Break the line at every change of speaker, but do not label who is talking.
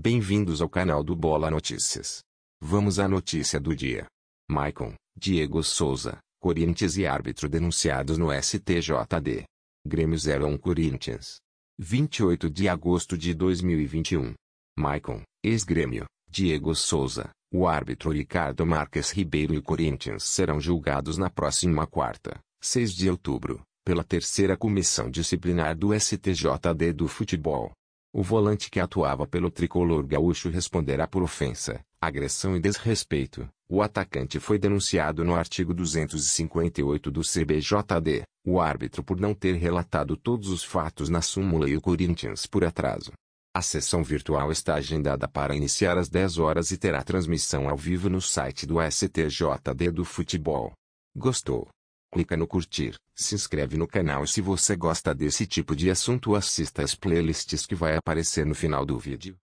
Bem-vindos ao canal do Bola Notícias. Vamos à notícia do dia. Maicon, Diego Souza, Corinthians e árbitro denunciados no STJD. Grêmio 01 Corinthians. 28 de agosto de 2021. Maicon, ex-Grêmio, Diego Souza, o árbitro Ricardo Marques Ribeiro e o Corinthians serão julgados na próxima quarta, 6 de outubro, pela terceira comissão disciplinar do STJD do futebol. O volante que atuava pelo tricolor gaúcho responderá por ofensa, agressão e desrespeito. O atacante foi denunciado no artigo 258 do CBJD, o árbitro por não ter relatado todos os fatos na súmula e o Corinthians por atraso. A sessão virtual está agendada para iniciar às 10 horas e terá transmissão ao vivo no site do STJD do Futebol. Gostou? clica no curtir, se inscreve no canal e se você gosta desse tipo de assunto assista as playlists que vai aparecer no final do vídeo.